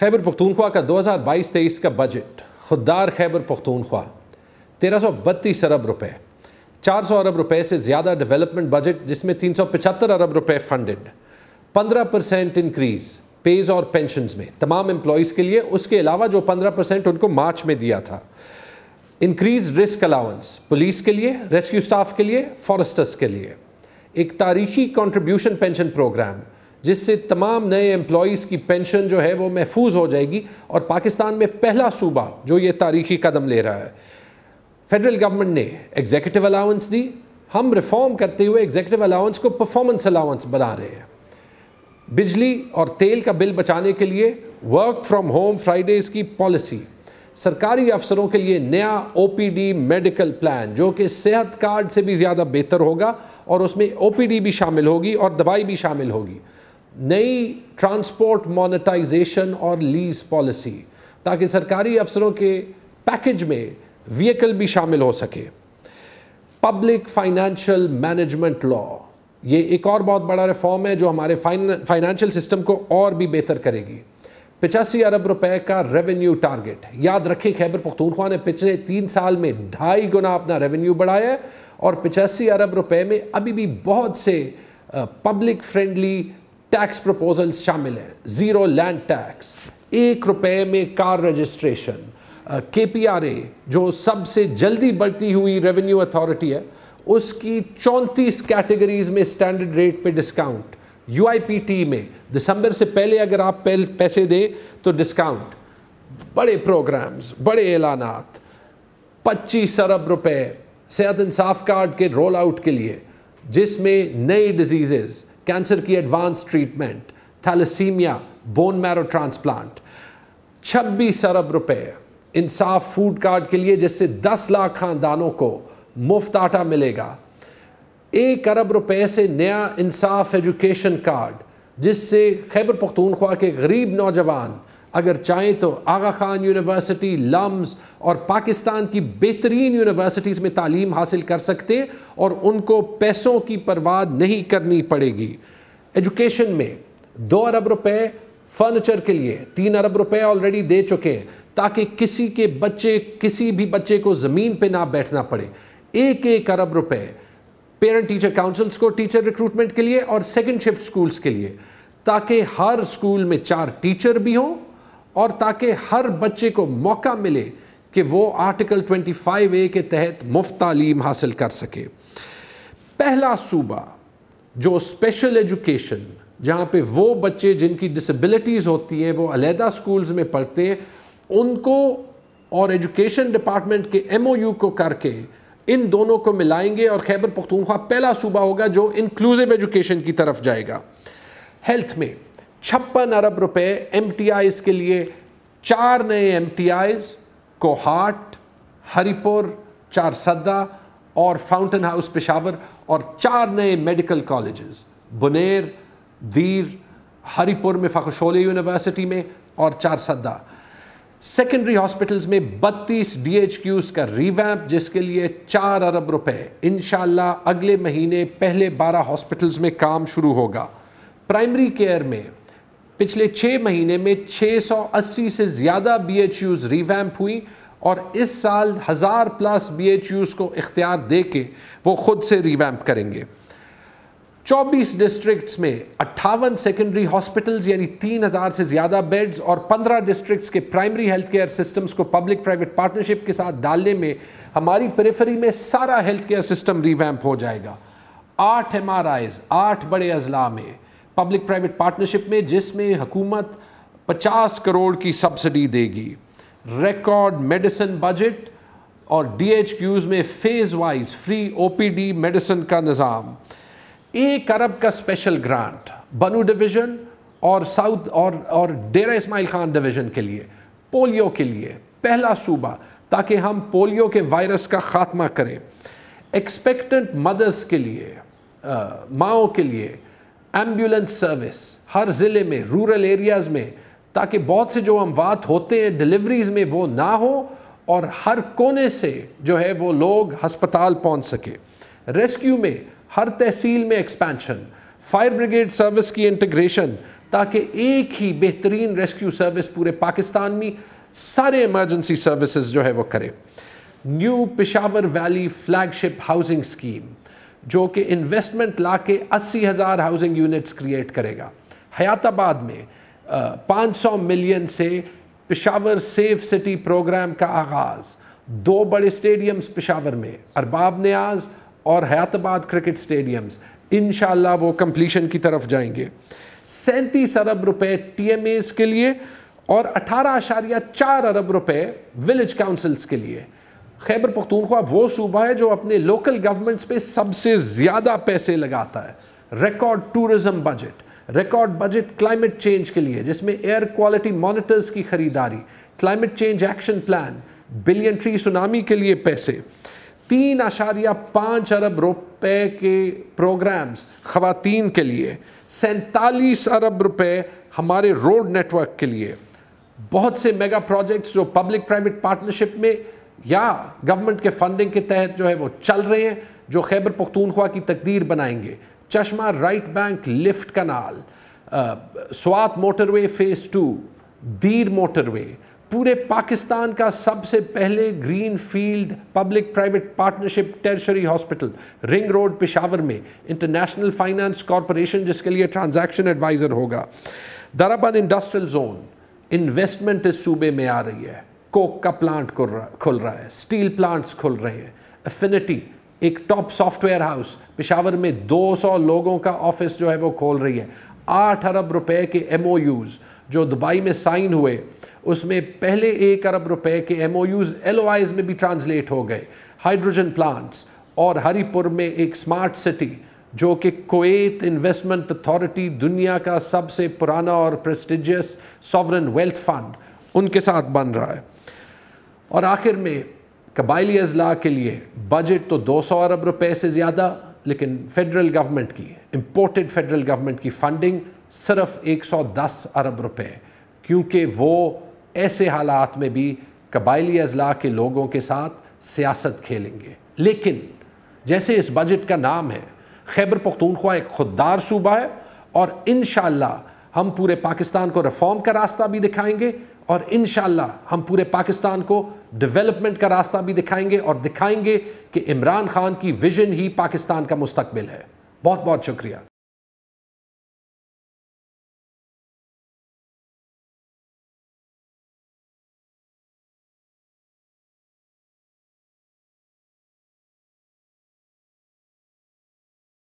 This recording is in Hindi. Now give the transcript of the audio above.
खैबर पख्तूनख्वा का 2022-23 का बजट खुददार खैबर पख्तूनख्वा तेरह सौ बत्तीस अरब रुपये चार सौ अरब रुपये से ज़्यादा डेवलपमेंट बजट जिसमें तीन सौ पचहत्तर अरब रुपये फंडेड पंद्रह परसेंट इनक्रीज़ पेज और पेंशन में तमाम एम्प्लॉज़ के लिए उसके अलावा जो पंद्रह परसेंट उनको मार्च में दिया था इनक्रीज रिस्क अलाउंस पुलिस के लिए रेस्क्यू स्टाफ के लिए फॉरेस्टर्स के लिए एक तारीखी कॉन्ट्रीब्यूशन पेंशन प्रोग्राम जिससे तमाम नए एम्प्लॉज की पेंशन जो है वो महफूज हो जाएगी और पाकिस्तान में पहला सूबा जो ये तारीखी कदम ले रहा है फेडरल गवर्नमेंट ने एग्जेक्टिव अलाउंस दी हम रिफॉर्म करते हुए एग्जेक्टिव अलाउंस को परफॉर्मेंस अलाउंस बना रहे हैं बिजली और तेल का बिल बचाने के लिए वर्क फ्रॉम होम फ्राइडेज़ की पॉलिसी सरकारी अफसरों के लिए नया ओपीडी मेडिकल प्लान जो कि सेहत कार्ड से भी ज़्यादा बेहतर होगा और उसमें ओपीडी भी शामिल होगी और दवाई भी शामिल होगी नई ट्रांसपोर्ट मोनेटाइजेशन और लीज पॉलिसी ताकि सरकारी अफसरों के पैकेज में व्हीकल भी शामिल हो सके पब्लिक फाइनेंशियल मैनेजमेंट लॉ ये एक और बहुत बड़ा रिफॉर्म है जो हमारे फाइनेंशियल सिस्टम को और भी बेहतर करेगी पचासी अरब रुपए का रेवेन्यू टारगेट याद रखें खैबर पख्तूनख्वा ने पिछले तीन साल में ढाई गुना अपना रेवेन्यू बढ़ाया और पचासी अरब रुपए में अभी भी बहुत से पब्लिक फ्रेंडली टैक्स प्रपोजल शामिल हैं ज़ीरो लैंड टैक्स एक रुपये में कार रजिस्ट्रेशन के पी आर ए जो सबसे जल्दी बढ़ती हुई रेवेन्यू अथॉरिटी है उसकी चौंतीस कैटेगरीज में स्टैंडर्ड रेट पे discount U I P T में दिसंबर से पहले अगर आप पैसे दें तो डिस्काउंट बड़े प्रोग्राम्स बड़े ऐलान पच्चीस अरब रुपए सेहत इंसाफ कार्ड के रोल आउट के लिए जिसमें नई डिजीज़ कैंसर की advance treatment thalassemia bone marrow transplant छब्बीस अरब रुपए इंसाफ फूड कार्ड के लिए जिससे 10 लाख खानदानों को मुफ्त आटा मिलेगा एक अरब रुपए से नया इंसाफ एजुकेशन कार्ड जिससे खैबर पख्तूनख्वा के गरीब नौजवान अगर चाहें तो आगा खान यूनिवर्सिटी लम्स और पाकिस्तान की बेहतरीन यूनिवर्सिटीज़ में तालीम हासिल कर सकते और उनको पैसों की परवाह नहीं करनी पड़ेगी एजुकेशन में दो अरब रुपए फर्नीचर के लिए तीन अरब रुपए ऑलरेडी दे चुके हैं ताकि किसी के बच्चे किसी भी बच्चे को ज़मीन पर ना बैठना पड़े एक एक अरब रुपये पेरेंट टीचर काउंसिल्स को टीचर रिक्रूटमेंट के लिए और सेकेंड शिफ्ट स्कूल्स के लिए ताकि हर स्कूल में चार टीचर भी हों और ताकि हर बच्चे को मौका मिले कि वो आर्टिकल 25 ए के तहत मुफ्त तालीम हासिल कर सके पहला सूबा जो स्पेशल एजुकेशन जहाँ पे वो बच्चे जिनकी डिसबिलिटीज़ होती हैं वो अलहदा स्कूल्स में पढ़ते हैं उनको और एजुकेशन डिपार्टमेंट के एमओयू को करके इन दोनों को मिलाएंगे और खैबर पख्तूनख्वा पहला सूबा होगा जो इंक्लूसिव एजुकेशन की तरफ जाएगा हेल्थ में छप्पन अरब रुपए एम के लिए चार नए एम कोहाट हरिपुर सद्दा और फाउंटेन हाउस पेशावर और चार नए मेडिकल कॉलेजेस बुनेर दीर हरिपुर में फ़खशोले यूनिवर्सिटी में और सद्दा सेकेंडरी हॉस्पिटल्स में 32 डी एच क्यूज़ का रिवैम्प जिसके लिए चार अरब रुपए इन अगले महीने पहले 12 हॉस्पिटल्स में काम शुरू होगा प्राइमरी केयर में पिछले छः महीने में 680 से ज़्यादा बी एच यूज़ रिवैम्प हुई और इस साल हज़ार प्लस बी एच यूज़ को इख्तियार दे के वो ख़ुद से रिवैम्प करेंगे 24 डिस्ट्रिक्ट्स में अट्ठावन सेकेंडरी हॉस्पिटल्स यानी 3000 से ज़्यादा बेड्स और 15 डिस्ट्रिक्ट्स के प्राइमरी हेल्थ केयर सिस्टम्स को पब्लिक प्राइवेट पार्टनरशिप के साथ डालने में हमारी पेरिफेरी में सारा हेल्थ केयर सिस्टम रिवैम्प हो जाएगा आठ एम आर आठ बड़े अजला में पब्लिक प्राइवेट पार्टनरशिप में जिसमें हुकूमत 50 करोड़ की सब्सिडी देगी रिकॉर्ड मेडिसिन बजट और डीएचक्यूज में phase wise free OPD medicine का निज़ाम एक अरब का स्पेशल ग्रांट बनू डिवीज़न और साउथ और और डेरा इसमाइल खान डिवीज़न के लिए पोलियो के लिए पहला सूबा ताकि हम पोलियो के वायरस का ख़ात्मा करें एक्सपेक्टेंट मदर्स के लिए माओ के लिए एम्बुलेंस सर्विस हर ज़िले में रूरल एरियाज़ में ताकि बहुत से जो अमवात होते हैं डिलीवरीज़ में वो ना हो और हर कोने से जो है वो लोग हस्पताल पहुंच सके रेस्क्यू में हर तहसील में एक्सपेंशन फायर ब्रिगेड सर्विस की इंटीग्रेशन ताकि एक ही बेहतरीन रेस्क्यू सर्विस पूरे पाकिस्तान में सारे इमरजेंसी सर्विसेज जो है वो करे new Peshawar valley flagship housing scheme जो कि इन्वेस्टमेंट ला के अस्सी हज़ार हाउसिंग यूनिट्स क्रिएट करेगा हयाताबाद में पाँच सौ मिलियन से पिशावर सेफ सिटी प्रोग्राम का आगाज़ दो बड़े स्टेडियम्स पिशावर में अरबाब न्याज और हयातबाद क्रिकेट स्टेडियम्स इन वो कम्प्लीशन की तरफ जाएंगे सैंतीस अरब रुपए टी के लिए और अठारह अशारिया चार अरब रुपये विलेज काउंसिल्स के लिए खैबर पख्तूनख्वा वो सूबा है जो अपने लोकल गवर्नमेंट्स पे सबसे ज़्यादा पैसे लगाता है record tourism budget record budget climate change के लिए जिसमें एयर क्वालिटी मॉनिटर्स की ख़रीदारी climate change action plan billion tree tsunami के लिए पैसे तीन आशारिया पाँच अरब रुपए के प्रोग्राम्स ख़वातीन के लिए सैंतालीस अरब रुपए हमारे रोड नेटवर्क के लिए बहुत से मेगा प्रोजेक्ट्स जो पब्लिक प्राइवेट पार्टनरशिप में या गवर्नमेंट के फंडिंग के तहत जो है वो चल रहे हैं जो खैबर पख्तूनख्वा की तकदीर बनाएंगे Chashma right bank lift canal Swat motorway phase two Dir motorway पूरे पाकिस्तान का सबसे पहले green field public private partnership tertiary hospital ring road Peshawar में इंटरनेशनल फाइनेंस कॉरपोरेशन जिसके लिए ट्रांजैक्शन एडवाइज़र होगा दराबन इंडस्ट्रियल जोन इन्वेस्टमेंट इस सूबे में आ रही है कोक का प्लांट खुल रहा है स्टील प्लांट्स खुल रहे हैं अफिनिटी एक टॉप सॉफ्टवेयर हाउस पिशावर में 200 लोगों का ऑफिस जो है वो खोल रही है आठ अरब रुपए के एम जो दुबई में साइन हुए उसमें पहले एक अरब रुपए के एम ओ यूज़ एल में भी ट्रांसलेट हो गए हाइड्रोजन प्लांट्स और हरीपुर में एक स्मार्ट सिटी जो कि कोत इन्वेस्टमेंट अथॉरिटी दुनिया का सबसे पुराना और प्रेस्टिजियस सॉवरन वेल्थ फंड उनके साथ बन रहा है और आखिर में कबायली अजला के लिए बजट तो 200 अरब रुपए से ज़्यादा लेकिन फेडरल गवर्नमेंट की इम्पोर्टेड फेडरल गवर्नमेंट की फंडिंग सिर्फ 110 अरब रुपए क्योंकि वो ऐसे हालात में भी कबायली अजला के लोगों के साथ सियासत खेलेंगे लेकिन जैसे इस बजट का नाम है खैबर पख्तूनख्वा एक खुददार सूबा है और इन हम पूरे पाकिस्तान को रिफॉर्म का रास्ता भी दिखाएंगे और इन हम पूरे पाकिस्तान को डेवलपमेंट का रास्ता भी दिखाएंगे और दिखाएंगे कि इमरान खान की विजन ही पाकिस्तान का मुस्तबिल है बहुत बहुत शुक्रिया